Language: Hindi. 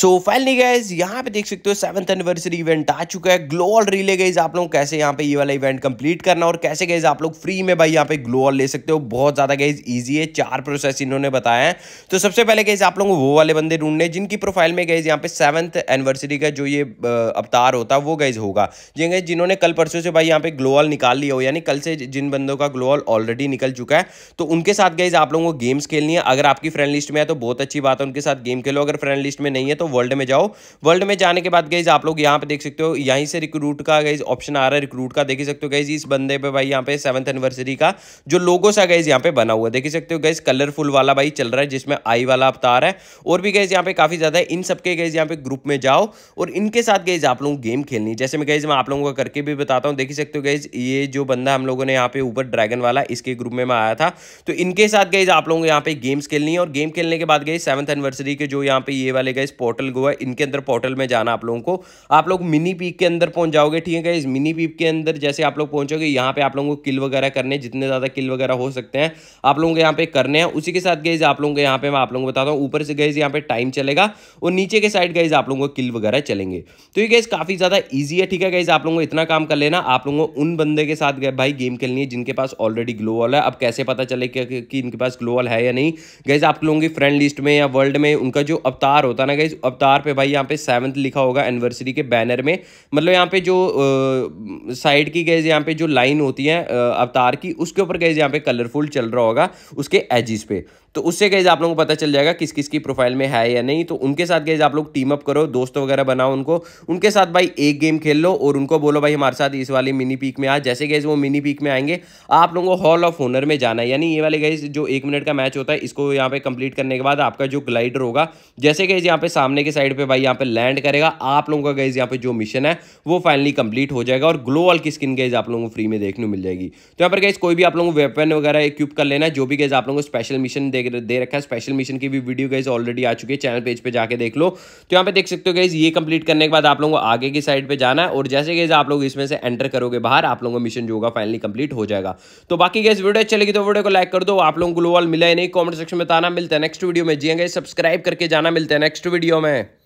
सो फाइनली गाइज यहाँ पे देख सकते हो सेवंथ एनिवर्सरी इवेंट आ चुका है ग्लो ऑल रिले गाइज आप लोग कैसे यहाँ पे ये वाला इवेंट कंप्लीट करना और कैसे गाइज आप लोग फ्री में भाई यहाँ पे ग्लो ऑल ले सकते हो बहुत ज्यादा गाइज ईजी है चार प्रोसेस इन्होंने बताया है तो सबसे पहले गाइज आप लोग वो वाले बंदे ढूंढने जिनकी प्रोफाइल में गाइज यहाँ पे सेवंथ एनिवर्सरी का जो ये अवतार होता है वो गाइज होगा जिन जिन्होंने कल परसों से भाई यहाँ पे ग्लो ऑल निकाल लिया हो यानी कल से जिन बंदों का ग्लो ऑल ऑलरेडी निकल चुका है तो उनके साथ गाइज आप लोगों को गेम्स खेलनी है अगर आपकी फ्रेंड लिस्ट में है तो बहुत अच्छी बात है उनके साथ गेम खेलो अगर फ्रेंड लिस्ट में नहीं है तो तो वर्ल्ड में जाओ वर्ल्ड में जाने के बाद गईज आप लोग यहाँ पे देख सकते हो यहीं से रिक्रूट का गईज ऑप्शन आ रहा है रिक्रूट का देख सकते हो गई इस बंदे पे भाई यहाँ पे सेवंथ एनिवर्सरी का जो लोगो सा गईज यहाँ पे बना हुआ है देख सकते हो गई कलरफुल वाला भाई चल रहा है जिसमें आई वाला अवतार है और भी गईज यहाँ पे काफी ज्यादा है इन सबके गईज यहाँ पे ग्रुप में जाओ और इनके साथ गईज आप लोग गेम खेलनी जैसे मैं गईज मैं आप लोगों को करके भी बताता हूँ देख सकते हो गईज ये जो बंदा हम लोगों ने यहाँ पे ऊपर ड्रैगन वाला इसके ग्रुप में आया था तो इनके साथ गईज आप लोगों को यहाँ पे गेम्स खेलनी है और गेम खेलने के बाद गई सेवंथ एनिवर्सरी के जो यहाँ पे ये वाले गए स्पोर्ट पोर्टल गो है इनके अंदर पोर्टल में जाना आप लोगों को आप लोग मिनी पीक के अंदर पहुंच जाओगे ठीक है इस मिनी पीक के अंदर जैसे आप लोग पहुंचोगे यहाँ पे आप लोगों को किल वगैरह करने जितने ज़्यादा किल वगैरह हो सकते हैं आप लोगों को यहाँ पे करने हैं उसी के साथ गईज आप लोगों को यहाँ पे मैं आप लोगों को बताता हूँ ऊपर से गईज यहाँ पे टाइम चलेगा और नीचे के साइड गईज आप लोगों को किल वगैरह चलेंगे तो ये गैस काफ़ी ज़्यादा ईजी है ठीक है गईज आप लोगों को इतना काम कर लेना आप लोगों को उन बंदे के साथ भाई गेम खेलनी है जिनके पास ऑलरेडी ग्लो वॉल है अब कैसे पता चले कि इनके पास ग्लो वॉल है या नहीं गैज आप लोगों की फ्रेंड लिस्ट में या वर्ल्ड में उनका जो अवतार होता है ना गैज अवतार पे भाई यहाँ पे सेवन्थ लिखा होगा एनिवर्सरी के बैनर में मतलब यहाँ पे जो साइड की गैज यहाँ पे जो लाइन होती है अवतार की उसके ऊपर गैज यहाँ पे कलरफुल चल रहा होगा उसके एजिस पे तो उससे गैज आप लोगों को पता चल जाएगा किस किस की प्रोफाइल में है या नहीं तो उनके साथ गैज आप लोग टीम अप करो दोस्त वगैरह बनाओ उनको उनके साथ भाई एक गेम खेल लो और उनको बोलो भाई हमारे साथ इस वाली मिनी पीक में आ जैसे गैज वो मिनी पीक में आएंगे आप लोगों को हॉल ऑफ ऑनर में जाना है यानी ये वाले गैज जो एक मिनट का मैच होता है इसको यहाँ पे कंप्लीट करने के बाद आपका जो ग्लाइडर होगा जैसे गैज यहाँ पे सामने के साइड पर भाई यहाँ पे लैंड करेगा आप लोगों का गैज यहाँ पे जो मिशन है वो फाइनली कंप्लीट हो जाएगा और ग्लो वाल की स्किन गैज आप लोगों को फ्री में देखने मिल जाएगी तो यहाँ पर गैज कोई भी आप लोगों को वेपन वगैरह इक्विप कर लेना जो भी गैज आप लोगों को स्पेशल मिशन दे, रखा है स्पेशल मिशन की भी वीडियो गाइज ऑलरेडी आ चुकी है चैनल पेज पे जाके देख लो तो यहाँ पे देख सकते हो गाइज ये कंप्लीट करने के बाद आप लोगों को आगे की साइड पे जाना है और जैसे गाइज आप लोग इसमें से एंटर करोगे बाहर आप लोगों का मिशन जो होगा फाइनली कंप्लीट हो जाएगा तो बाकी गाइज वीडियो अच्छी लगी तो वीडियो को लाइक कर दो आप लोगों को ग्लोबल मिला है नहीं कॉमेंट सेक्शन में बताना मिलता है नेक्स्ट वीडियो में जियेंगे सब्सक्राइब हाँ करके जाना मिलता है नेक्स्ट वीडियो में